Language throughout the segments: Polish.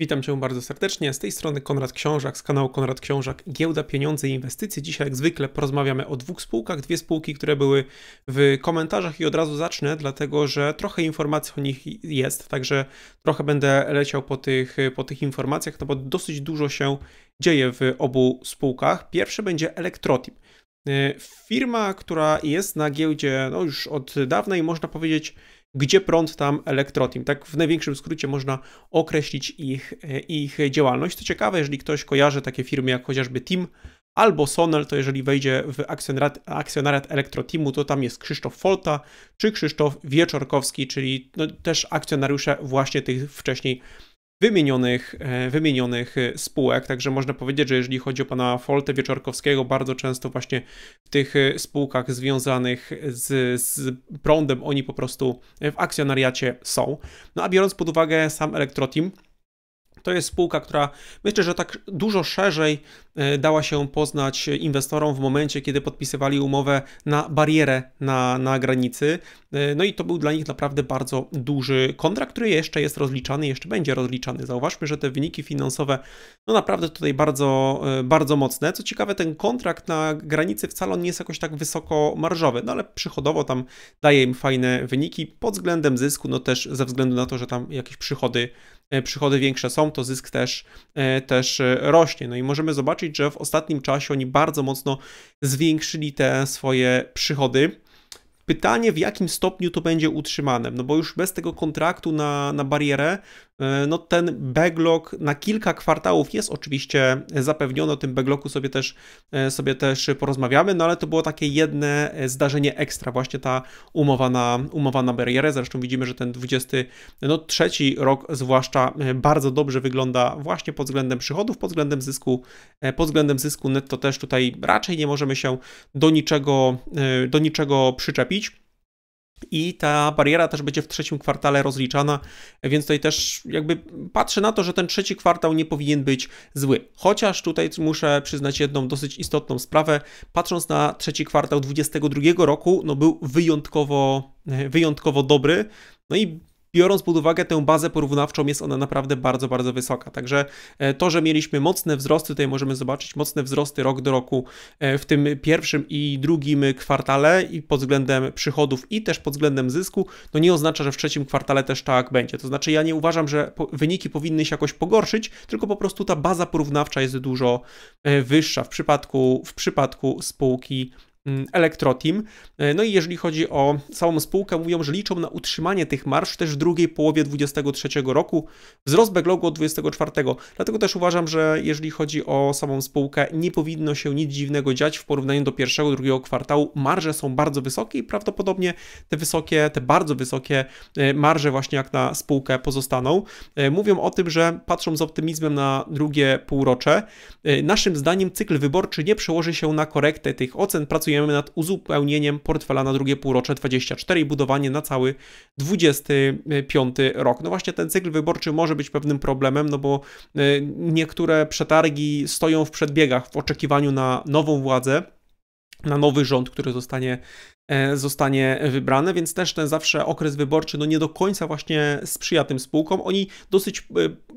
Witam Cię bardzo serdecznie, z tej strony Konrad Książak z kanału Konrad Książak Giełda Pieniądze i Inwestycje. Dzisiaj jak zwykle porozmawiamy o dwóch spółkach, dwie spółki, które były w komentarzach i od razu zacznę, dlatego że trochę informacji o nich jest, także trochę będę leciał po tych, po tych informacjach, no bo dosyć dużo się dzieje w obu spółkach. Pierwszy będzie Elektrotip. E, firma, która jest na giełdzie no już od dawna i można powiedzieć gdzie prąd, tam elektrotim. Tak w największym skrócie można określić ich, e, ich działalność. Co ciekawe, jeżeli ktoś kojarzy takie firmy jak chociażby Team albo Sonel, to jeżeli wejdzie w akcjonariat, akcjonariat Elektrotimu, to tam jest Krzysztof Folta czy Krzysztof Wieczorkowski, czyli no też akcjonariusze właśnie tych wcześniej wymienionych, e, wymienionych e, spółek. Także można powiedzieć, że jeżeli chodzi o pana Foltę Wieczorkowskiego, bardzo często właśnie w tych e, spółkach związanych z, z prądem oni po prostu w akcjonariacie są. No a biorąc pod uwagę sam Elektrotim, to jest spółka, która myślę, że tak dużo szerzej e, dała się poznać inwestorom w momencie, kiedy podpisywali umowę na barierę na, na granicy. E, no i to był dla nich naprawdę bardzo duży kontrakt, który jeszcze jest rozliczany, jeszcze będzie rozliczany. Zauważmy, że te wyniki finansowe, no naprawdę tutaj bardzo, e, bardzo mocne. Co ciekawe, ten kontrakt na granicy wcale on nie jest jakoś tak wysoko marżowy, no ale przychodowo tam daje im fajne wyniki pod względem zysku, no też ze względu na to, że tam jakieś przychody E, przychody większe są, to zysk też, e, też e, rośnie. No i możemy zobaczyć, że w ostatnim czasie oni bardzo mocno zwiększyli te swoje przychody Pytanie, w jakim stopniu to będzie utrzymane, no bo już bez tego kontraktu na, na barierę, e, no ten backlog na kilka kwartałów jest oczywiście zapewniony, o tym backlogu sobie też, e, sobie też porozmawiamy, no ale to było takie jedne e, zdarzenie ekstra, właśnie ta umowa na, umowa na barierę, zresztą widzimy, że ten 23 no, trzeci rok zwłaszcza bardzo dobrze wygląda właśnie pod względem przychodów, pod względem zysku, pod względem zysku netto też tutaj raczej nie możemy się do niczego, do niczego przyczepić, i ta bariera też będzie w trzecim kwartale rozliczana, więc tutaj też jakby patrzę na to, że ten trzeci kwartał nie powinien być zły. Chociaż tutaj muszę przyznać jedną dosyć istotną sprawę. Patrząc na trzeci kwartał 2022 roku, no był wyjątkowo, wyjątkowo dobry. No i biorąc pod uwagę tę bazę porównawczą, jest ona naprawdę bardzo, bardzo wysoka. Także e, to, że mieliśmy mocne wzrosty, tutaj możemy zobaczyć mocne wzrosty rok do roku e, w tym pierwszym i drugim kwartale i pod względem przychodów i też pod względem zysku, no nie oznacza, że w trzecim kwartale też tak będzie. To znaczy ja nie uważam, że wyniki powinny się jakoś pogorszyć, tylko po prostu ta baza porównawcza jest dużo e, wyższa w przypadku, w przypadku spółki Mm, Elektrotim. E, no i jeżeli chodzi o samą spółkę, mówią, że liczą na utrzymanie tych marsz też w drugiej połowie 2023 roku, wzrost backlogu od 2024. Dlatego też uważam, że jeżeli chodzi o samą spółkę, nie powinno się nic dziwnego dziać w porównaniu do pierwszego, drugiego kwartału. Marże są bardzo wysokie i prawdopodobnie te wysokie, te bardzo wysokie e, marże właśnie jak na spółkę pozostaną. E, mówią o tym, że patrzą z optymizmem na drugie półrocze. Naszym zdaniem cykl wyborczy nie przełoży się na korektę tych ocen. Pracujemy pracujemy nad uzupełnieniem portfela na drugie półrocze 24 i budowanie na cały 25 rok. No właśnie ten cykl wyborczy może być pewnym problemem, no bo e, niektóre przetargi stoją w przedbiegach w oczekiwaniu na nową władzę na nowy rząd, który zostanie E, zostanie wybrane, więc też ten zawsze okres wyborczy no nie do końca właśnie sprzyja tym spółkom. Oni dosyć e,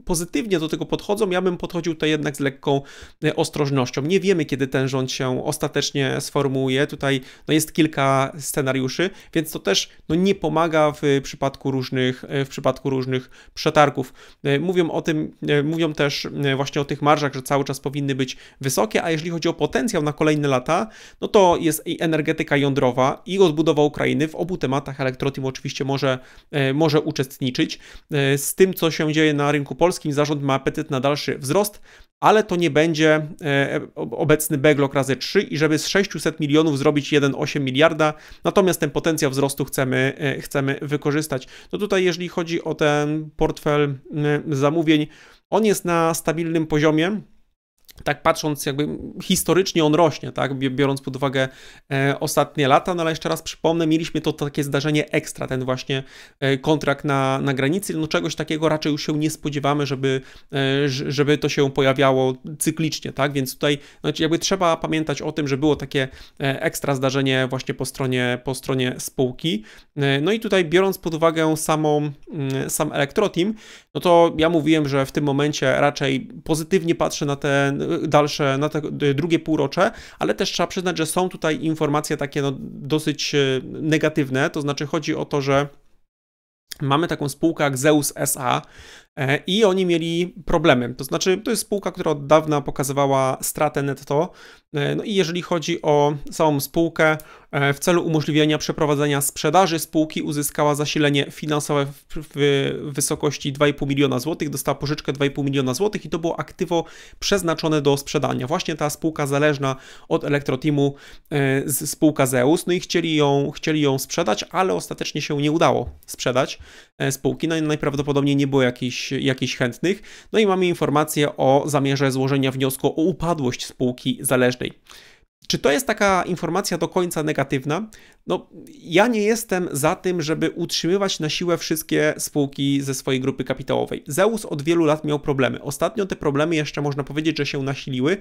pozytywnie do tego podchodzą, ja bym podchodził to jednak z lekką e, ostrożnością. Nie wiemy, kiedy ten rząd się ostatecznie sformułuje, tutaj no jest kilka scenariuszy, więc to też no nie pomaga w przypadku różnych, w przypadku różnych przetargów. Mówią o tym, mówią też właśnie o tych marżach, że cały czas powinny być wysokie, a jeżeli chodzi o potencjał na kolejne lata, no to jest energetyka jądrowa, i odbudowa Ukrainy. W obu tematach Elektrotim oczywiście może, e, może uczestniczyć. E, z tym, co się dzieje na rynku polskim, zarząd ma apetyt na dalszy wzrost, ale to nie będzie e, obecny backlog razy 3 i żeby z 600 milionów zrobić 1,8 miliarda, natomiast ten potencjał wzrostu chcemy, chcemy wykorzystać. No tutaj, jeżeli chodzi o ten portfel zamówień, on jest na stabilnym poziomie tak patrząc jakby historycznie on rośnie, tak, biorąc pod uwagę e, ostatnie lata, no ale jeszcze raz przypomnę, mieliśmy to, takie zdarzenie ekstra, ten właśnie e, kontrakt na, na granicy, no czegoś takiego raczej już się nie spodziewamy, żeby, e, żeby to się pojawiało cyklicznie, tak, więc tutaj znaczy jakby trzeba pamiętać o tym, że było takie e, ekstra zdarzenie właśnie po stronie, po stronie spółki, e, no i tutaj biorąc pod uwagę samą, mm, sam Elektroteam, no to ja mówiłem, że w tym momencie raczej pozytywnie patrzę na ten dalsze, na te drugie półrocze, ale też trzeba przyznać, że są tutaj informacje takie no, dosyć e, negatywne, to znaczy chodzi o to, że mamy taką spółkę jak Zeus SA, E, i oni mieli problemy. To znaczy, to jest spółka, która od dawna pokazywała stratę netto. E, no i jeżeli chodzi o całą spółkę, e, w celu umożliwienia przeprowadzenia sprzedaży spółki uzyskała zasilenie finansowe w, wysokości 2,5 miliona złotych, dostała pożyczkę 2,5 miliona złotych i to było aktywo przeznaczone do sprzedania. Właśnie ta spółka zależna od Elektrotimu, spółka Zeus, no i chcieli ją, chcieli ją sprzedać, ale ostatecznie się nie udało sprzedać. E, spółki. No i najprawdopodobniej nie było jakichś, jakichś chętnych. No i mamy informację o zamierze złożenia wniosku o upadłość spółki zależnej. Czy to jest taka informacja do końca negatywna? No, ja nie jestem za tym, żeby utrzymywać na siłę wszystkie spółki ze swojej grupy kapitałowej. Zeus od wielu lat miał problemy. Ostatnio te problemy jeszcze można powiedzieć, że się nasiliły.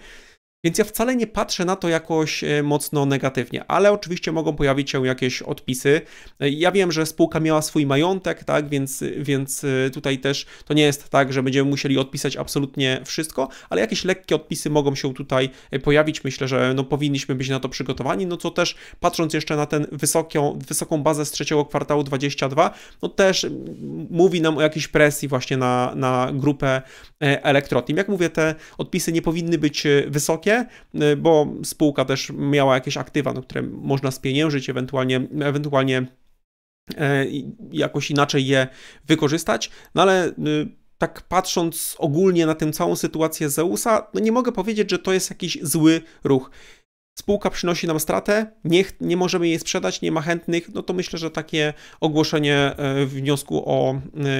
Więc ja wcale nie patrzę na to jakoś e, mocno negatywnie, ale oczywiście mogą pojawić się jakieś odpisy. E, ja wiem, że spółka miała swój majątek, tak, więc, więc e, tutaj też to nie jest tak, że będziemy musieli odpisać absolutnie wszystko, ale jakieś lekkie odpisy mogą się tutaj pojawić. Myślę, że no, powinniśmy być na to przygotowani, no co też patrząc jeszcze na tę wysoką, wysoką bazę z trzeciego kwartału 22, no też mówi nam o jakiejś presji właśnie na, na grupę Elektrotim. Jak mówię, te odpisy nie powinny być wysokie, takie, y, bo spółka też miała jakieś aktywa, no, które można spieniężyć, ewentualnie, ewentualnie e, jakoś inaczej je wykorzystać, no ale y, tak patrząc ogólnie na tę całą sytuację Zeusa, no nie mogę powiedzieć, że to jest jakiś zły ruch spółka przynosi nam stratę, nie, nie możemy jej sprzedać, nie ma chętnych, no to myślę, że takie ogłoszenie e, wniosku o,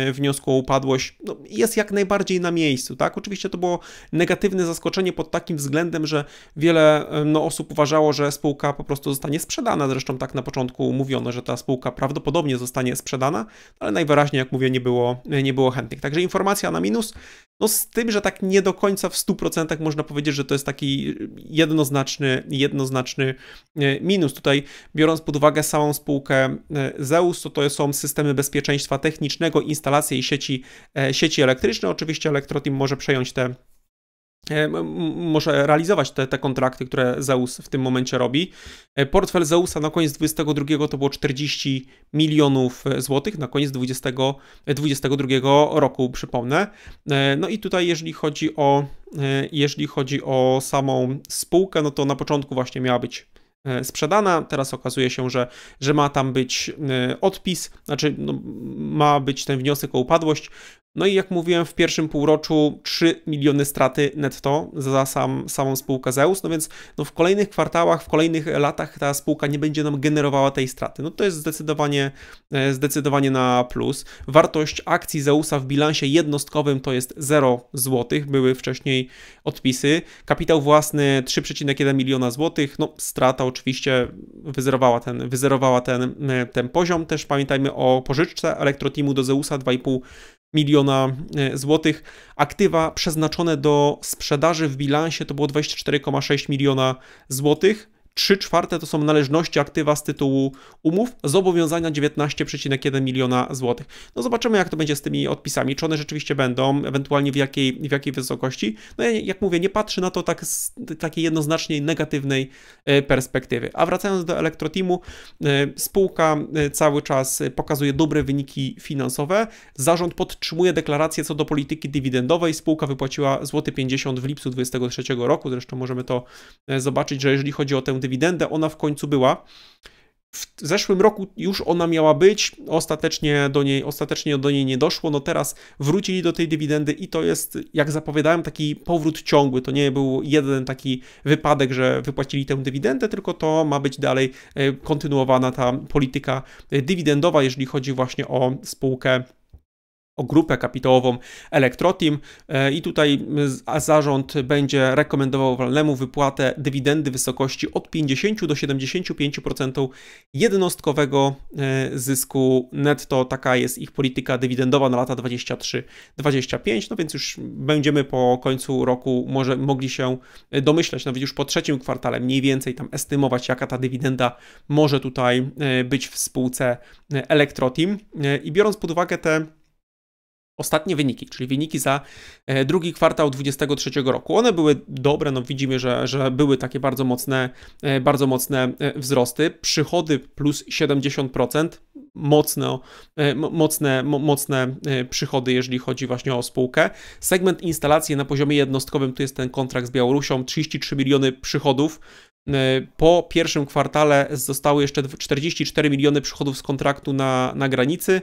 e, wniosku o upadłość no, jest jak najbardziej na miejscu, tak? Oczywiście to było negatywne zaskoczenie pod takim względem, że wiele e, no, osób uważało, że spółka po prostu zostanie sprzedana, zresztą tak na początku mówiono, że ta spółka prawdopodobnie zostanie sprzedana, no, ale najwyraźniej, jak mówię, nie było, nie było chętnych. Także informacja na minus, no z tym, że tak nie do końca w 100% można powiedzieć, że to jest taki jednoznaczny, jednoznaczny jednoznaczny e, minus. Tutaj biorąc pod uwagę samą spółkę e, Zeus, to, to są systemy bezpieczeństwa technicznego, instalacje i sieci, e, sieci elektryczne. Oczywiście Elektrotim może przejąć te E, może realizować te, te kontrakty, które Zeus w tym momencie robi. E, portfel Zeusa na koniec 22 to było 40 milionów e, złotych, na koniec 2022 22 roku, przypomnę. No i tutaj, jeżeli chodzi o, jeżeli chodzi o samą spółkę, no to na początku właśnie miała być sprzedana. Teraz okazuje się, że, że ma tam być odpis, znaczy no, ma być ten wniosek o upadłość. No i jak mówiłem, w pierwszym półroczu 3 miliony straty netto za sam, samą spółkę Zeus, no więc no w kolejnych kwartałach, w kolejnych latach ta spółka nie będzie nam generowała tej straty. No to jest zdecydowanie, e, zdecydowanie na plus. Wartość akcji Zeusa w bilansie jednostkowym to jest 0 zł, były wcześniej odpisy. Kapitał własny 3,1 miliona złotych, no strata oczywiście wyzerowała ten, wyzerowała ten, e, ten poziom. Też pamiętajmy o pożyczce Elektrotimu do Zeusa 2,5 miliona e, złotych. Aktywa przeznaczone do sprzedaży w bilansie to było 24,6 miliona złotych. 3 czwarte to są należności aktywa z tytułu umów, zobowiązania 19,1 miliona złotych. No zobaczymy, jak to będzie z tymi odpisami, czy one rzeczywiście będą, ewentualnie w jakiej, w jakiej wysokości. No ja, jak mówię, nie patrzę na to tak z takiej jednoznacznie negatywnej e, perspektywy. A wracając do elektroteamu, e, spółka e, cały czas pokazuje dobre wyniki finansowe. Zarząd podtrzymuje deklarację co do polityki dywidendowej. Spółka wypłaciła złoty 50 w lipcu 2023 roku. Zresztą możemy to zobaczyć, że jeżeli chodzi o tę dywidendę, ona w końcu była. W zeszłym roku już ona miała być, ostatecznie do, niej, ostatecznie do niej nie doszło, no teraz wrócili do tej dywidendy i to jest, jak zapowiadałem, taki powrót ciągły, to nie był jeden taki wypadek, że wypłacili tę dywidendę, tylko to ma być dalej e, kontynuowana ta polityka e, dywidendowa, jeżeli chodzi właśnie o spółkę o grupę kapitałową Elektrotim e, i tutaj zarząd będzie rekomendował Walnemu wypłatę dywidendy w wysokości od 50 do 75% jednostkowego e, zysku netto. Taka jest ich polityka dywidendowa na lata 23-25, no więc już będziemy po końcu roku może mogli się e, domyślać, nawet już po trzecim kwartale mniej więcej tam estymować, jaka ta dywidenda może tutaj być w spółce Elektrotim. I biorąc pod uwagę te ostatnie wyniki, czyli wyniki za e, drugi kwartał 2023 roku. One były dobre, no widzimy, że, że były takie bardzo mocne, e, bardzo mocne e, wzrosty. Przychody plus 70%, mocno, mocne, mocne przychody, jeżeli chodzi właśnie o spółkę. Segment instalacji na poziomie jednostkowym, tu jest ten kontrakt z Białorusią, 33 miliony przychodów, po pierwszym kwartale zostały jeszcze 44 miliony przychodów z kontraktu na, na granicy.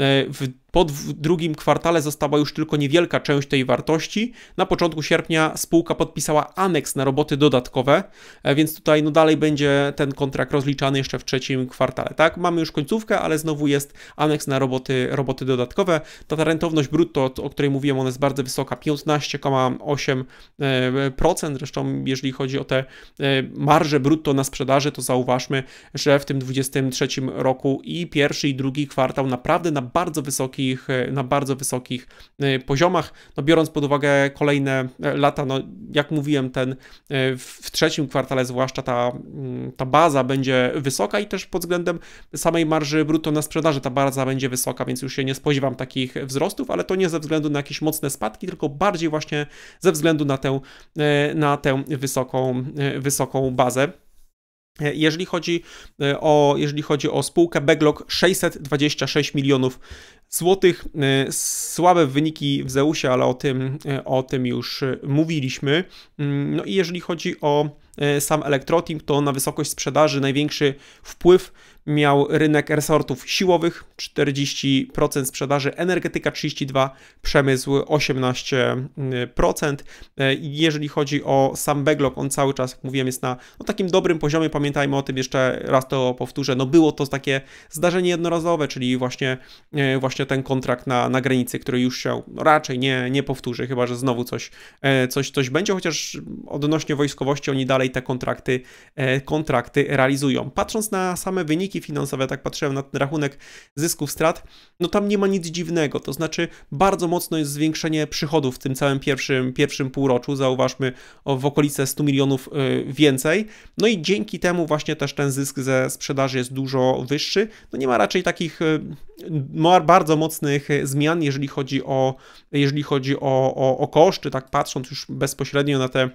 E, w, pod drugim kwartale została już tylko niewielka część tej wartości. Na początku sierpnia spółka podpisała aneks na roboty dodatkowe, e, więc tutaj no dalej będzie ten kontrakt rozliczany jeszcze w trzecim kwartale. Tak, mamy już końcówkę, ale znowu jest aneks na roboty, roboty dodatkowe. Ta, ta rentowność brutto, o której mówiłem, ona jest bardzo wysoka, 15,8%. Zresztą jeżeli chodzi o te e, marże brutto na sprzedaży, to zauważmy, że w tym 23 roku i pierwszy i drugi kwartał naprawdę na bardzo wysokich, na bardzo wysokich e, e, poziomach. No, biorąc pod uwagę kolejne e, lata, no, jak mówiłem, ten w trzecim kwartale zwłaszcza ta, mm, ta baza będzie wysoka i też pod względem samej marży brutto na sprzedaży ta baza będzie wysoka, więc już się nie spodziewam takich wzrostów, ale to nie ze względu na jakieś mocne spadki, tylko bardziej właśnie ze względu na tę, na tę wysoką, wysoką bazę. Jeżeli chodzi e, o, jeżeli chodzi o spółkę Backlog 626 milionów złotych, e, słabe wyniki w Zeusie, ale o tym, e, o tym już mówiliśmy. Mm, no i jeżeli chodzi o sam Elektroting, to na wysokość sprzedaży największy wpływ miał rynek resortów siłowych 40% sprzedaży, energetyka 32%, przemysł 18%. E, jeżeli chodzi o sam backlog, on cały czas, jak mówiłem, jest na no, takim dobrym poziomie. Pamiętajmy o tym, jeszcze raz to powtórzę, no było to takie zdarzenie jednorazowe, czyli właśnie, e, właśnie ten kontrakt na, na granicy, który już się no, raczej nie, nie powtórzy, chyba że znowu coś, e, coś, coś będzie, chociaż odnośnie wojskowości oni dalej te kontrakty, kontrakty realizują. Patrząc na same wyniki, wyniki finansowe, tak patrzyłem na ten rachunek zysków, strat, no tam nie ma nic dziwnego, to znaczy bardzo mocno jest zwiększenie przychodów w tym całym pierwszym, pierwszym półroczu, zauważmy o, w okolice 100 milionów y, więcej, no i dzięki temu właśnie też ten zysk ze sprzedaży jest dużo wyższy, no nie ma raczej takich y, bardzo mocnych zmian, jeżeli chodzi o, jeżeli chodzi o, o, o koszty, tak patrząc już bezpośrednio na te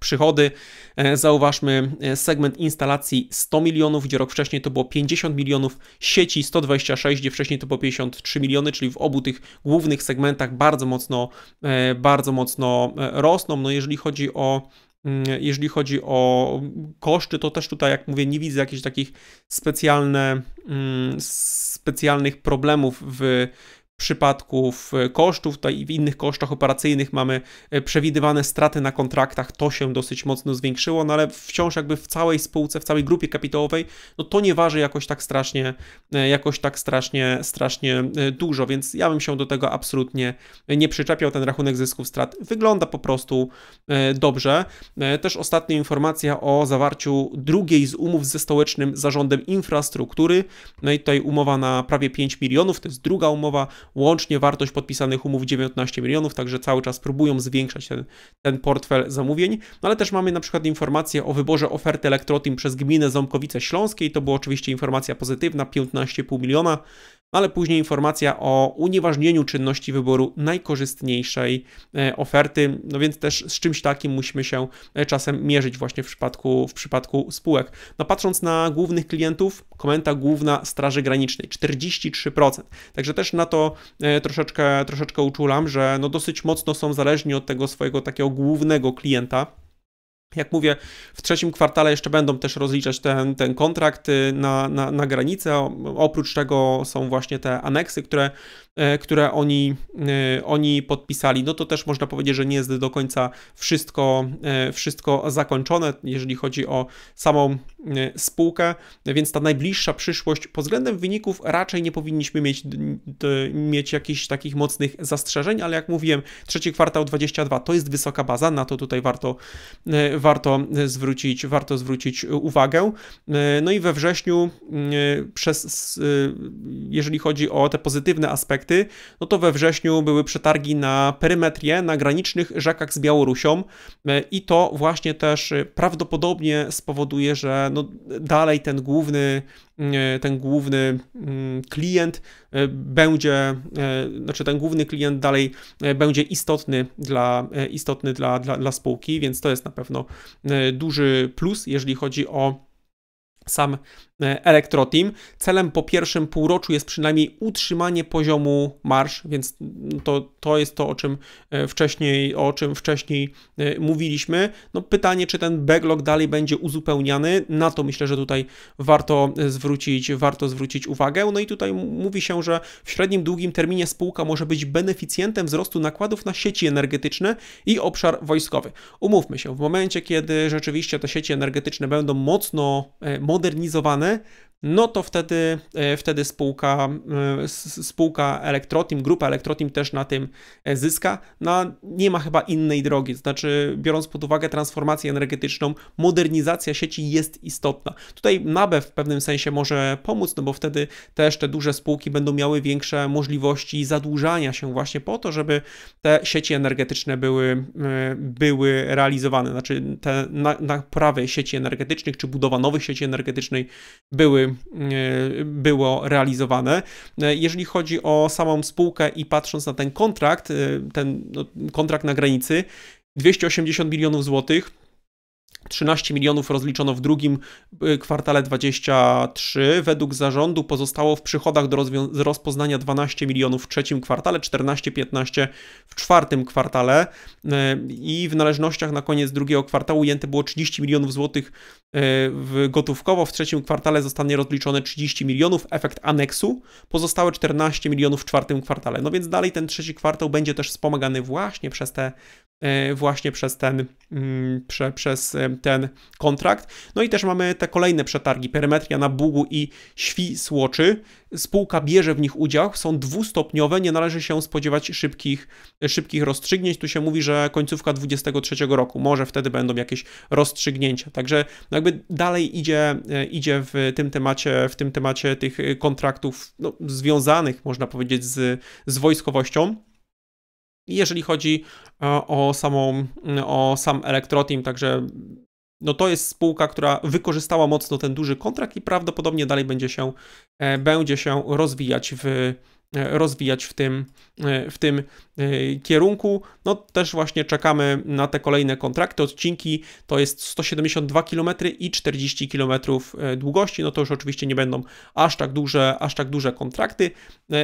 Przychody, e, zauważmy e, segment instalacji 100 milionów, gdzie rok wcześniej to było 50 milionów, sieci 126, gdzie wcześniej to było 53 miliony, czyli w obu tych głównych segmentach bardzo mocno, e, bardzo mocno rosną. No jeżeli chodzi o mm, jeżeli chodzi o koszty, to też tutaj, jak mówię, nie widzę jakichś takich specjalne, mm, specjalnych problemów w, przypadków e, kosztów tutaj i w innych kosztach operacyjnych mamy e, przewidywane straty na kontraktach, to się dosyć mocno zwiększyło, no ale wciąż jakby w całej spółce, w całej grupie kapitałowej, no to nie waży jakoś tak strasznie, e, jakoś tak strasznie, strasznie dużo, więc ja bym się do tego absolutnie nie przyczepiał, ten rachunek zysków strat wygląda po prostu dobrze. Też ostatnia informacja o zawarciu drugiej z umów ze stołecznym zarządem infrastruktury, no i tutaj umowa na prawie 5 milionów, to jest druga umowa, Łącznie wartość podpisanych umów 19 milionów, także cały czas próbują zwiększać ten, ten portfel zamówień. No ale też mamy na przykład informację o wyborze oferty Elektrotim przez gminę Ząbkowice Śląskiej. To była oczywiście informacja pozytywna, 15,5 miliona ale później informacja o unieważnieniu czynności wyboru najkorzystniejszej e, oferty, no więc też z czymś takim musimy się e, czasem mierzyć właśnie w przypadku, w przypadku spółek. No patrząc na głównych klientów, komenta główna Straży Granicznej 43%. Także też na to e, troszeczkę, troszeczkę uczulam, że no dosyć mocno są zależni od tego swojego takiego głównego klienta. Jak mówię, w trzecim kwartale jeszcze będą też rozliczać ten, ten kontrakt y, na, na, na granicę, oprócz tego są właśnie te aneksy, które E, które oni, e, oni podpisali, no to też można powiedzieć, że nie jest do końca wszystko, e, wszystko zakończone, jeżeli chodzi o samą spółkę, więc ta najbliższa przyszłość pod względem wyników raczej nie powinniśmy mieć, mieć jakichś takich mocnych zastrzeżeń, ale jak mówiłem, trzeci kwartał 22 to jest wysoka baza, na to tutaj warto, warto, zwrócić, warto zwrócić uwagę. No i we wrześniu przez, jeżeli chodzi o te pozytywne aspekty, projekty, no to we wrześniu były przetargi na perymetrię na granicznych rzekach z Białorusią e, i to właśnie też e, prawdopodobnie spowoduje, że no dalej ten główny mm, e, ten główny mm, klient będzie, znaczy ten główny klient dalej będzie istotny dla, istotny dla, dla, dla spółki, więc to jest na pewno duży plus, jeżeli chodzi o sam e, Elektroteam. Celem po pierwszym półroczu jest przynajmniej utrzymanie poziomu marsz, więc to, to jest to, o czym e, wcześniej, o czym wcześniej e, mówiliśmy. No pytanie, czy ten backlog dalej będzie uzupełniany, na to myślę, że tutaj warto zwrócić, warto zwrócić uwagę. No i tutaj mówi się, że w średnim, długim terminie spółka może być beneficjentem wzrostu nakładów na sieci energetyczne i obszar wojskowy. Umówmy się, w momencie, kiedy rzeczywiście te sieci energetyczne będą mocno, mocno modernizowane no to wtedy, e, wtedy spółka, e, spółka Elektrotim, grupa Elektrotim też na tym zyska. No, nie ma chyba innej drogi, znaczy biorąc pod uwagę transformację energetyczną, modernizacja sieci jest istotna. Tutaj NABE w pewnym sensie może pomóc, no bo wtedy też te duże spółki będą miały większe możliwości zadłużania się właśnie po to, żeby te sieci energetyczne były, e, były realizowane, znaczy te naprawy sieci energetycznych czy budowa nowych sieci energetycznych były E, było realizowane. E, jeżeli chodzi o samą spółkę i patrząc na ten kontrakt, e, ten no, kontrakt na granicy, 280 milionów złotych 13 milionów rozliczono w drugim y, kwartale 23. Według zarządu pozostało w przychodach do rozpoznania 12 milionów w trzecim kwartale, 14-15 w czwartym kwartale y, i w należnościach na koniec drugiego kwartału ujęte było 30 milionów złotych y, gotówkowo. W trzecim kwartale zostanie rozliczone 30 milionów, efekt aneksu, pozostałe 14 milionów w czwartym kwartale. No więc dalej ten trzeci kwartał będzie też wspomagany właśnie przez te E, właśnie przez ten, mm, prze, przez e, ten kontrakt. No i też mamy te kolejne przetargi, Perymetria na Bugu i Słoczy. Spółka bierze w nich udział, są dwustopniowe, nie należy się spodziewać szybkich, szybkich rozstrzygnięć. Tu się mówi, że końcówka 2023 roku, może wtedy będą jakieś rozstrzygnięcia. Także no jakby dalej idzie, e, idzie w tym temacie, w tym temacie tych kontraktów no, związanych, można powiedzieć, z, z wojskowością jeżeli chodzi e, o, samą, mm, o sam elektrotim, także no to jest spółka, która wykorzystała mocno ten duży kontrakt i prawdopodobnie dalej będzie się, e, będzie się rozwijać w E, rozwijać w tym, e, w tym e, kierunku. No też właśnie czekamy na te kolejne kontrakty, odcinki to jest 172 km i 40 km długości, no to już oczywiście nie będą aż tak duże, aż tak duże kontrakty,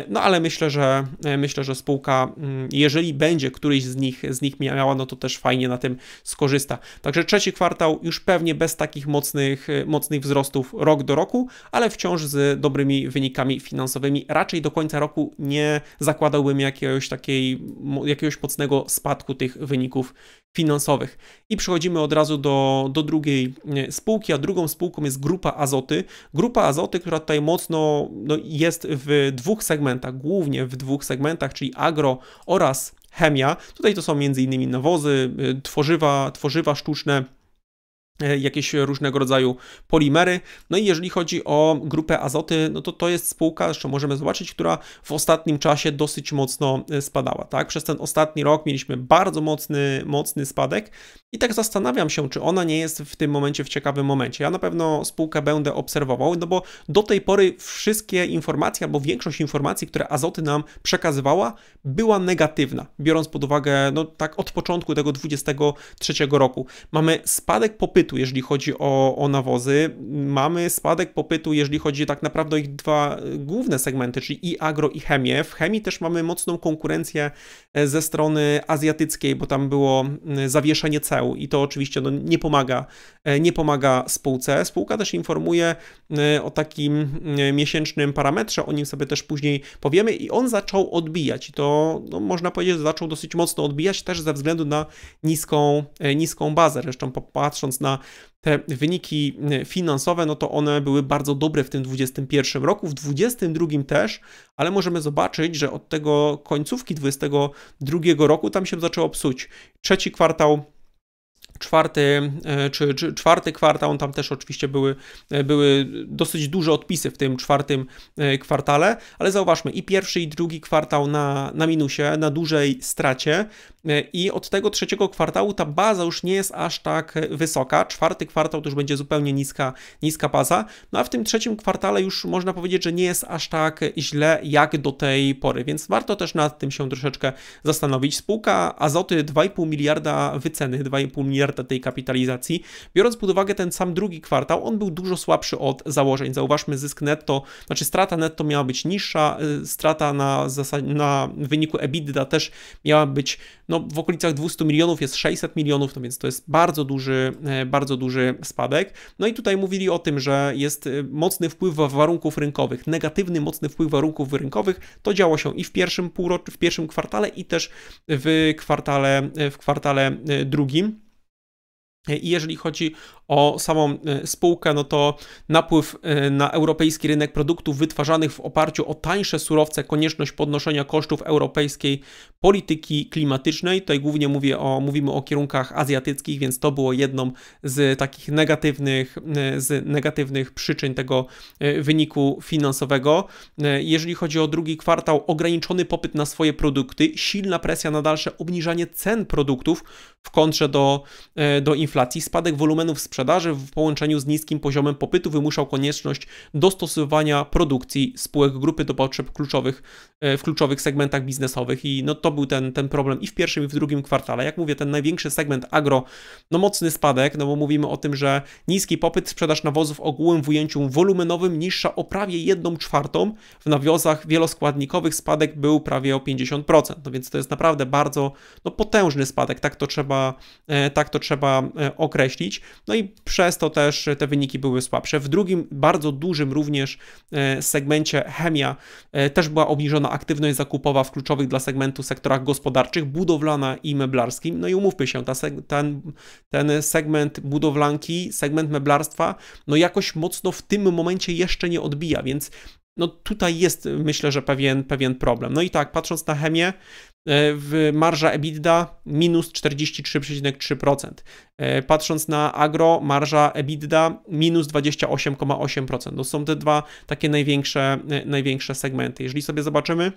no ale myślę, że myślę, że spółka, mm, jeżeli będzie któryś z nich, z nich miała, no to też fajnie na tym skorzysta. Także trzeci kwartał już pewnie bez takich mocnych, mocnych wzrostów rok do roku, ale wciąż z dobrymi wynikami finansowymi. Raczej do końca roku przypadku nie zakładałbym jakiegoś takiej, jakiegoś mocnego spadku tych wyników finansowych. I przechodzimy od razu do, do drugiej spółki, a drugą spółką jest Grupa Azoty. Grupa Azoty, która tutaj mocno no, jest w dwóch segmentach, głównie w dwóch segmentach, czyli agro oraz chemia. Tutaj to są m.in. nawozy, y, tworzywa, tworzywa sztuczne, E, jakieś różnego rodzaju polimery. No i jeżeli chodzi o grupę azoty, no to to jest spółka, jeszcze możemy zobaczyć, która w ostatnim czasie dosyć mocno e, spadała, tak? Przez ten ostatni rok mieliśmy bardzo mocny, mocny spadek i tak zastanawiam się, czy ona nie jest w tym momencie w ciekawym momencie. Ja na pewno spółkę będę obserwował, no bo do tej pory wszystkie informacje, albo większość informacji, które azoty nam przekazywała, była negatywna, biorąc pod uwagę, no tak od początku tego 23 roku. Mamy spadek popytu popytu, jeżeli chodzi o, o nawozy. Mamy spadek popytu, jeżeli chodzi tak naprawdę o ich dwa e, główne segmenty, czyli i agro, i chemię. W chemii też mamy mocną konkurencję e, ze strony azjatyckiej, bo tam było zawieszenie ceł i to oczywiście no, nie pomaga, e, nie pomaga spółce. Spółka też informuje o takim miesięcznym parametrze, o nim sobie też później powiemy i on zaczął odbijać i to no, można powiedzieć, że zaczął dosyć mocno odbijać też ze względu na niską, niską bazę. Zresztą popatrząc na te wyniki y, finansowe, no to one były bardzo dobre w tym 2021 roku, w 2022 też, ale możemy zobaczyć, że od tego końcówki 2022 roku tam się zaczęło psuć. Trzeci kwartał czwarty, e, czy, czy, czwarty kwartał, tam też oczywiście były, e, były dosyć duże odpisy w tym czwartym e, kwartale, ale zauważmy i pierwszy i drugi kwartał na, na minusie, na dużej stracie i od tego trzeciego kwartału ta baza już nie jest aż tak wysoka, czwarty kwartał to już będzie zupełnie niska, niska baza, no a w tym trzecim kwartale już można powiedzieć, że nie jest aż tak źle jak do tej pory, więc warto też nad tym się troszeczkę zastanowić. Spółka Azoty 2,5 miliarda wyceny, 2,5 miliarda miliarda tej kapitalizacji. Biorąc pod uwagę ten sam drugi kwartał, on był dużo słabszy od założeń. Zauważmy, zysk netto, znaczy strata netto miała być niższa, y, strata na, na wyniku EBITDA też miała być no, w okolicach 200 milionów, jest 600 milionów, no więc to jest bardzo duży, e, bardzo duży spadek. No i tutaj mówili o tym, że jest y, mocny wpływ warunków rynkowych, negatywny mocny wpływ warunków rynkowych. To działo się i w pierwszym półroczu, w pierwszym kwartale i też w kwartale, w kwartale y, drugim. I jeżeli chodzi o samą e, spółkę, no to napływ e, na europejski rynek produktów wytwarzanych w oparciu o tańsze surowce, konieczność podnoszenia kosztów europejskiej polityki klimatycznej. Tutaj głównie mówię o, mówimy o kierunkach azjatyckich, więc to było jedną z takich negatywnych, e, z negatywnych przyczyn tego wyniku finansowego. Jeżeli chodzi o drugi kwartał, ograniczony popyt na swoje produkty, silna presja na dalsze obniżanie cen produktów w kontrze do, do inflacji, spadek wolumenów sprzedaży sprzedaży w połączeniu z niskim poziomem popytu wymuszał konieczność dostosowywania produkcji spółek grupy do potrzeb kluczowych e, w kluczowych segmentach biznesowych i no to był ten, ten problem i w pierwszym i w drugim kwartale. Jak mówię, ten największy segment agro, no mocny spadek, no bo mówimy o tym, że niski popyt, sprzedaż nawozów ogółem w ujęciu wolumenowym niższa o prawie 1 czwartą, w nawiozach wieloskładnikowych spadek był prawie o 50%, no więc to jest naprawdę bardzo no, potężny spadek, tak to trzeba, e, tak to trzeba e, określić. No i i przez to też te wyniki były słabsze. W drugim, bardzo dużym również e, segmencie chemia e, też była obniżona aktywność zakupowa w kluczowych dla segmentu sektorach gospodarczych, budowlana i meblarskim. No i umówmy się, ten, ten segment budowlanki, segment meblarstwa, no jakoś mocno w tym momencie jeszcze nie odbija, więc no tutaj jest myślę, że pewien, pewien problem. No i tak, patrząc na chemię, e, w marża EBITDA minus 43,3%. E, patrząc na agro, marża EBITDA minus 28,8%. To no są te dwa takie największe, e, największe segmenty. Jeżeli sobie zobaczymy,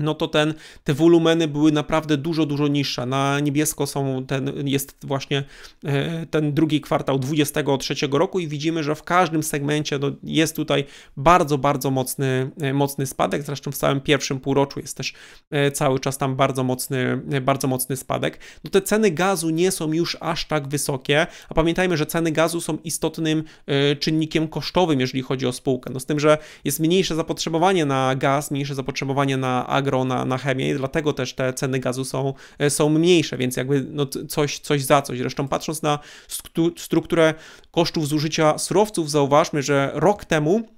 no to ten, te wolumeny były naprawdę dużo, dużo niższe. Na niebiesko są ten, jest właśnie e, ten drugi kwartał 23 roku i widzimy, że w każdym segmencie no, jest tutaj bardzo, bardzo mocny, e, mocny spadek. Zresztą w całym pierwszym półroczu jest też e, cały czas tam bardzo mocny, bardzo mocny spadek. No te ceny gazu nie są już aż tak wysokie, a pamiętajmy, że ceny gazu są istotnym czynnikiem kosztowym, jeżeli chodzi o spółkę. No z tym, że jest mniejsze zapotrzebowanie na gaz, mniejsze zapotrzebowanie na agro, na, na chemię i dlatego też te ceny gazu są, e, są mniejsze, więc jakby no coś, coś za coś. Zresztą patrząc na strukturę kosztów zużycia surowców, zauważmy, że rok temu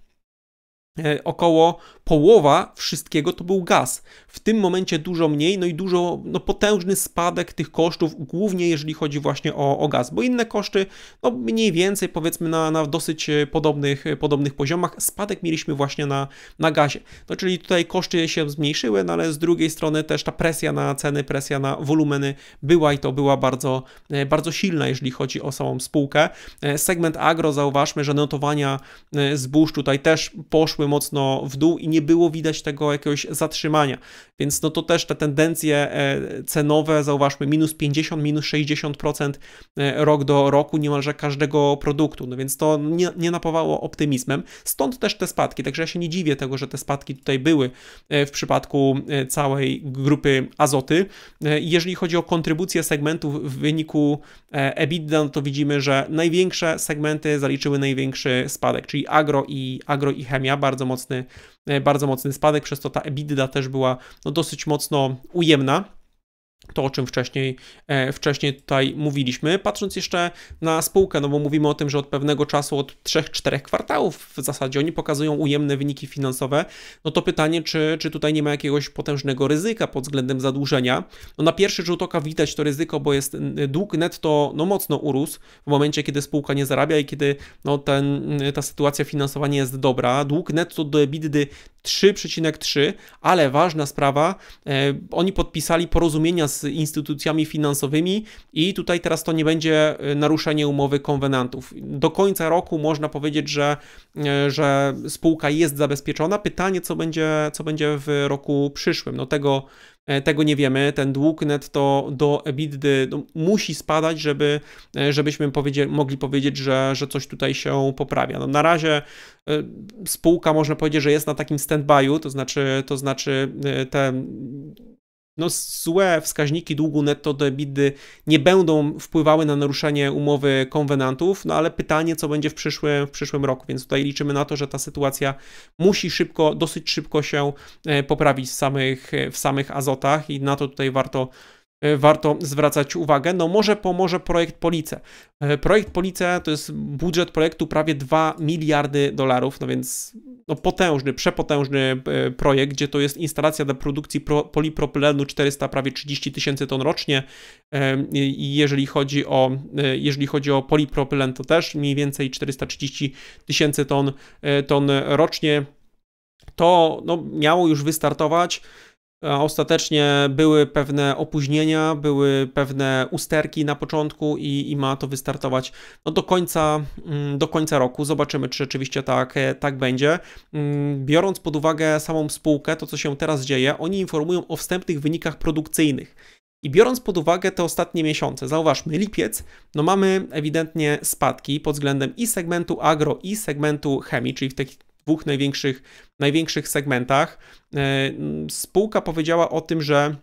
E, około połowa wszystkiego to był gaz. W tym momencie dużo mniej, no i dużo, no potężny spadek tych kosztów, głównie jeżeli chodzi właśnie o, o gaz, bo inne koszty, no mniej więcej powiedzmy na, na dosyć e, podobnych, e, podobnych poziomach, spadek mieliśmy właśnie na, na gazie. No czyli tutaj koszty się zmniejszyły, no ale z drugiej strony też ta presja na ceny, presja na wolumeny była i to była bardzo, bardzo silna, jeżeli chodzi o samą spółkę. Segment agro, zauważmy, że notowania zbóż tutaj też poszły mocno w dół i nie było widać tego jakiegoś zatrzymania. Więc no to też te tendencje e, cenowe, zauważmy, minus 50, minus 60% e, rok do roku niemalże każdego produktu. No więc to nie, nie napawało optymizmem. Stąd też te spadki. Także ja się nie dziwię tego, że te spadki tutaj były e, w przypadku całej grupy azoty. Jeżeli chodzi o kontrybucję segmentów w wyniku EBITDA, no to widzimy, że największe segmenty zaliczyły największy spadek, czyli agro i, agro i chemia, bardzo mocny, e, bardzo mocny spadek, przez to ta EBITDA też była no, dosyć mocno ujemna to, o czym wcześniej, e, wcześniej tutaj mówiliśmy. Patrząc jeszcze na spółkę, no bo mówimy o tym, że od pewnego czasu, od 3-4 kwartałów w zasadzie oni pokazują ujemne wyniki finansowe, no to pytanie, czy, czy tutaj nie ma jakiegoś potężnego ryzyka pod względem zadłużenia. No na pierwszy rzut oka widać to ryzyko, bo jest dług netto no mocno urósł w momencie, kiedy spółka nie zarabia i kiedy no ten, ta sytuacja finansowa nie jest dobra. Dług netto do EBITDA 3,3, ale ważna sprawa, e, oni podpisali porozumienia z instytucjami finansowymi i tutaj teraz to nie będzie y, naruszenie umowy konwenantów. Do końca roku można powiedzieć, że, y, że spółka jest zabezpieczona. Pytanie, co będzie, co będzie w roku przyszłym. No tego, e, tego nie wiemy. Ten dług netto do EBITDA no, musi spadać, żeby, e, żebyśmy powiedzie, mogli powiedzieć, że, że coś tutaj się poprawia. No, na razie e, spółka można powiedzieć, że jest na takim stand-by'u, to znaczy, to znaczy te no, złe wskaźniki długu netto do EBITDA nie będą wpływały na naruszenie umowy konwenantów, no ale pytanie, co będzie w przyszłym, w przyszłym roku, więc tutaj liczymy na to, że ta sytuacja musi szybko, dosyć szybko się e, poprawić w samych, w samych azotach i na to tutaj warto E, warto zwracać uwagę? No może pomoże projekt Police. E, projekt Police to jest budżet projektu prawie 2 miliardy dolarów, no więc no potężny, przepotężny e, projekt, gdzie to jest instalacja do produkcji polipropylenu 400, prawie 30 tysięcy ton rocznie i jeżeli chodzi o, jeżeli chodzi o polipropylen, to też mniej więcej 430 tysięcy ton, ton rocznie. To no, miało już wystartować E, ostatecznie były pewne opóźnienia, były pewne usterki na początku i, i, ma to wystartować no, do, końca, mm, do końca roku. Zobaczymy, czy rzeczywiście tak, e, tak będzie. Mm, biorąc pod uwagę samą spółkę, to co się teraz dzieje, oni informują o wstępnych wynikach produkcyjnych. I biorąc pod uwagę te ostatnie miesiące, zauważmy lipiec, no mamy ewidentnie spadki pod względem i segmentu agro, i segmentu chemii, czyli w tych dwóch największych, największych segmentach. E, spółka powiedziała o tym, że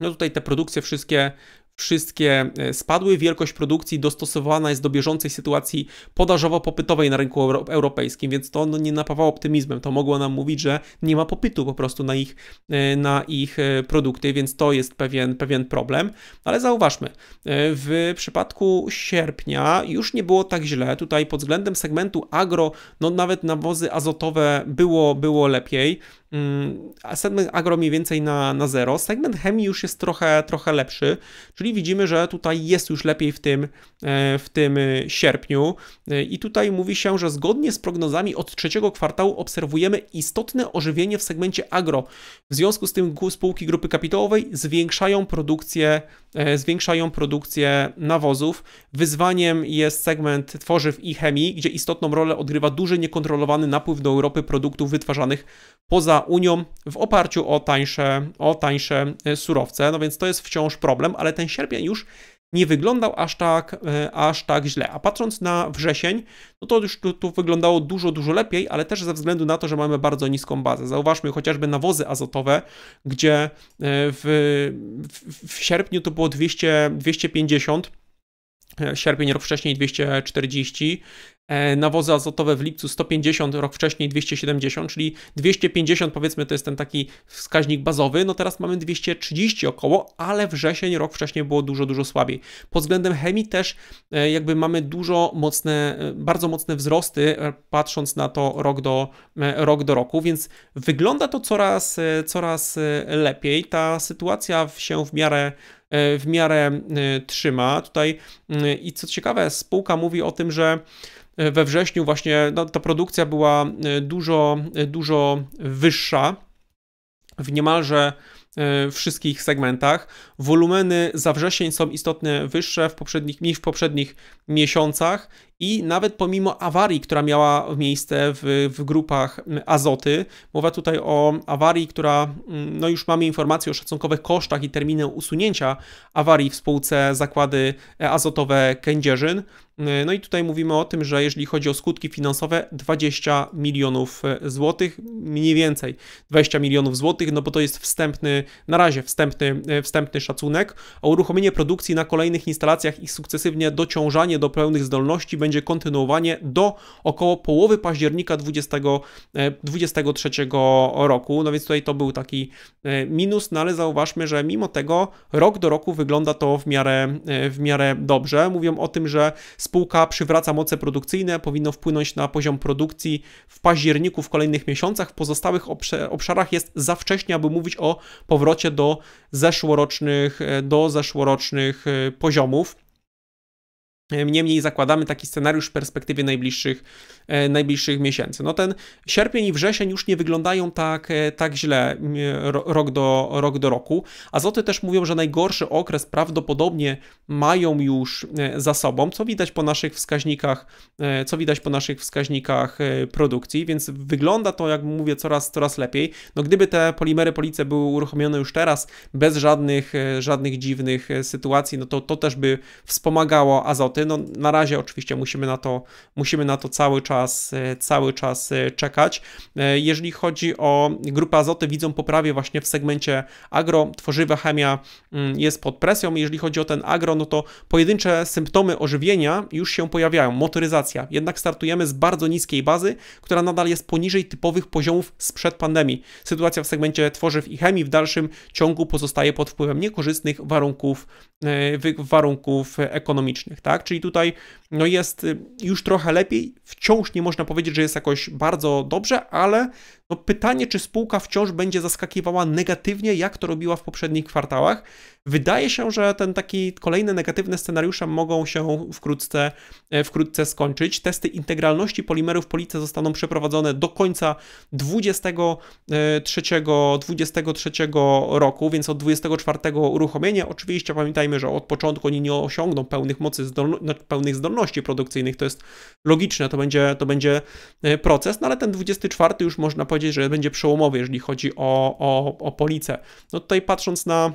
no tutaj te produkcje wszystkie wszystkie e, spadły. Wielkość produkcji dostosowana jest do bieżącej sytuacji podażowo-popytowej na rynku europejskim, więc to no, nie napawało optymizmem. To mogło nam mówić, że nie ma popytu po prostu na ich, e, na ich e, produkty, więc to jest pewien, pewien problem. Ale zauważmy, w przypadku sierpnia już nie było tak źle. Tutaj pod względem segmentu agro, no nawet nawozy azotowe było, było lepiej. Mm, a segment agro mniej więcej na, na zero. Segment chemii już jest trochę, trochę lepszy, czyli czyli widzimy, że tutaj jest już lepiej w tym, e, w tym e, sierpniu e, i tutaj mówi się, że zgodnie z prognozami od trzeciego kwartału obserwujemy istotne ożywienie w segmencie agro. W związku z tym spółki grupy kapitałowej zwiększają produkcję E, zwiększają produkcję nawozów. Wyzwaniem jest segment tworzyw i chemii, gdzie istotną rolę odgrywa duży niekontrolowany napływ do Europy produktów wytwarzanych poza Unią w oparciu o tańsze, o tańsze e, surowce. No więc to jest wciąż problem, ale ten sierpień już nie wyglądał aż tak, e, aż tak źle. A patrząc na wrzesień, no to już tu, tu, wyglądało dużo, dużo lepiej, ale też ze względu na to, że mamy bardzo niską bazę. Zauważmy chociażby nawozy azotowe, gdzie e, w, w, w sierpniu to było 200, 250 e, sierpień rok wcześniej 240, E, nawozy azotowe w lipcu 150, rok wcześniej 270, czyli 250 powiedzmy to jest ten taki wskaźnik bazowy, no teraz mamy 230 około, ale wrzesień rok wcześniej było dużo, dużo słabiej. Pod względem chemii też e, jakby mamy dużo mocne, e, bardzo mocne wzrosty patrząc na to rok do, rok do roku, więc wygląda to coraz, coraz lepiej. Ta sytuacja się w miarę w miarę trzyma tutaj i co ciekawe spółka mówi o tym, że E, we wrześniu właśnie no, ta produkcja była e, dużo, e, dużo wyższa w niemalże wszystkich segmentach. Wolumeny za wrzesień są istotnie wyższe w poprzednich, niż w poprzednich miesiącach i nawet pomimo awarii, która miała miejsce w, w grupach azoty, mowa tutaj o awarii, która, no już mamy informacje o szacunkowych kosztach i terminie usunięcia awarii w spółce zakłady e, azotowe Kędzierzyn, no i tutaj mówimy o tym, że jeżeli chodzi o skutki finansowe, 20 milionów e, złotych, mniej więcej 20 milionów złotych, no bo to jest wstępny, na razie wstępny, e, wstępny szacunek, a uruchomienie produkcji na kolejnych instalacjach i sukcesywnie dociążanie do pełnych zdolności będzie będzie kontynuowanie do około połowy października 2023 e, roku. No więc tutaj to był taki e, minus, no ale zauważmy, że mimo tego rok do roku wygląda to w miarę, e, w miarę dobrze. Mówią o tym, że spółka przywraca moce produkcyjne, powinno wpłynąć na poziom produkcji w październiku w kolejnych miesiącach. W pozostałych obszarach jest za wcześnie, aby mówić o powrocie do zeszłorocznych, do zeszłorocznych poziomów. Niemniej zakładamy taki scenariusz w perspektywie najbliższych, e, najbliższych miesięcy. No ten sierpień i wrzesień już nie wyglądają tak, e, tak źle e, rok do, rok do roku. Azoty też mówią, że najgorszy okres prawdopodobnie mają już za sobą, co widać po naszych wskaźnikach, co widać po naszych wskaźnikach produkcji, więc wygląda to, jak mówię, coraz, coraz lepiej. No gdyby te polimery police były uruchomione już teraz, bez żadnych, żadnych dziwnych sytuacji, no to to też by wspomagało azoty no, na razie oczywiście musimy na to, musimy na to cały, czas, e, cały czas e, czekać. E, jeżeli chodzi o grupę azoty, widzą poprawie właśnie w segmencie agro. Tworzywa chemia mm, jest pod presją. Jeżeli chodzi o ten agro, no to pojedyncze symptomy ożywienia już się pojawiają. Motoryzacja. Jednak startujemy z bardzo niskiej bazy, która nadal jest poniżej typowych poziomów sprzed pandemii. Sytuacja w segmencie tworzyw i chemii w dalszym ciągu pozostaje pod wpływem niekorzystnych warunków, warunków ekonomicznych, tak? czyli tutaj no jest y, już trochę lepiej, wciąż nie można powiedzieć, że jest jakoś bardzo dobrze, ale no pytanie, czy spółka wciąż będzie zaskakiwała negatywnie, jak to robiła w poprzednich kwartałach, Wydaje się, że ten taki kolejne negatywne scenariusze mogą się wkrótce, e, wkrótce skończyć. Testy integralności polimerów police zostaną przeprowadzone do końca 23, 23 e, roku, więc od 24 uruchomienia. Oczywiście pamiętajmy, że od początku oni nie osiągną pełnych mocy, zdolno, no, pełnych zdolności produkcyjnych, to jest logiczne, to będzie, to będzie e, proces, no ale ten 24 już można powiedzieć, że będzie przełomowy, jeżeli chodzi o, o, o policję. No tutaj patrząc na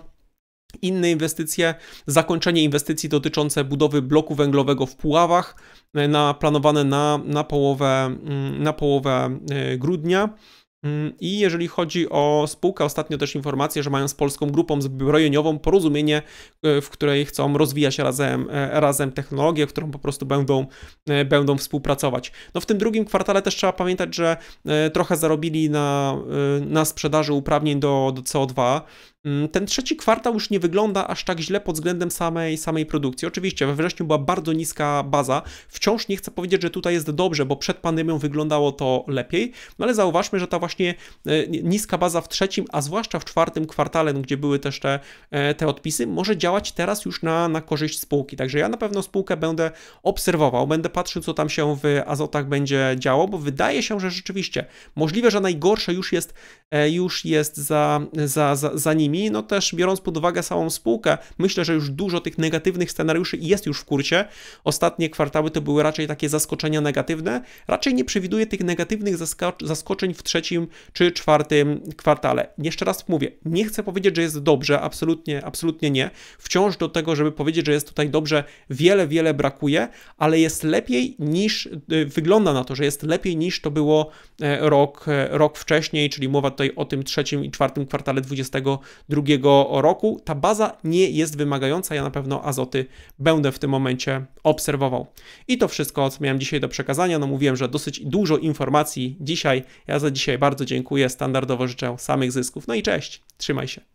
inne inwestycje, zakończenie inwestycji dotyczące budowy bloku węglowego w Puławach, e, na, planowane na, na, połowę, mm, na połowę e, grudnia. Mm, I jeżeli chodzi o spółkę, ostatnio też informacje, że mają z polską grupą zbrojeniową porozumienie, e, w której chcą rozwijać razem, razem technologię, którą po prostu będą, będą współpracować. No w tym drugim kwartale też trzeba pamiętać, że trochę zarobili na, na sprzedaży uprawnień do, do CO2, Mm, ten trzeci kwartał już nie wygląda aż tak źle pod względem samej, samej produkcji. Oczywiście we wrześniu była bardzo niska baza. Wciąż nie chcę powiedzieć, że tutaj jest dobrze, bo przed pandemią wyglądało to lepiej, no ale zauważmy, że ta właśnie e, niska baza w trzecim, a zwłaszcza w czwartym kwartale, no gdzie były też te, e, te odpisy, może działać teraz już na, na korzyść spółki. Także ja na pewno spółkę będę obserwował, będę patrzył, co tam się w Azotach będzie działo, bo wydaje się, że rzeczywiście możliwe, że najgorsze już jest, e, już jest za, za, za, za nimi pandemii, no też biorąc pod uwagę samą spółkę, myślę, że już dużo tych negatywnych scenariuszy jest już w kurcie. Ostatnie kwartały to były raczej takie zaskoczenia negatywne. Raczej nie przewiduję tych negatywnych zaskoczeń w trzecim czy czwartym kwartale. Jeszcze raz mówię, nie chcę powiedzieć, że jest dobrze, absolutnie, absolutnie nie. Wciąż do tego, żeby powiedzieć, że jest tutaj dobrze, wiele, wiele brakuje, ale jest lepiej niż, y, wygląda na to, że jest lepiej niż to było e, rok, e, rok wcześniej, czyli mowa tutaj o tym trzecim i czwartym kwartale 2020 Drugiego roku. Ta baza nie jest wymagająca, ja na pewno azoty będę w tym momencie obserwował. I to wszystko, co miałem dzisiaj do przekazania. No mówiłem, że dosyć dużo informacji dzisiaj. Ja za dzisiaj bardzo dziękuję. Standardowo życzę samych zysków. No i cześć, trzymaj się.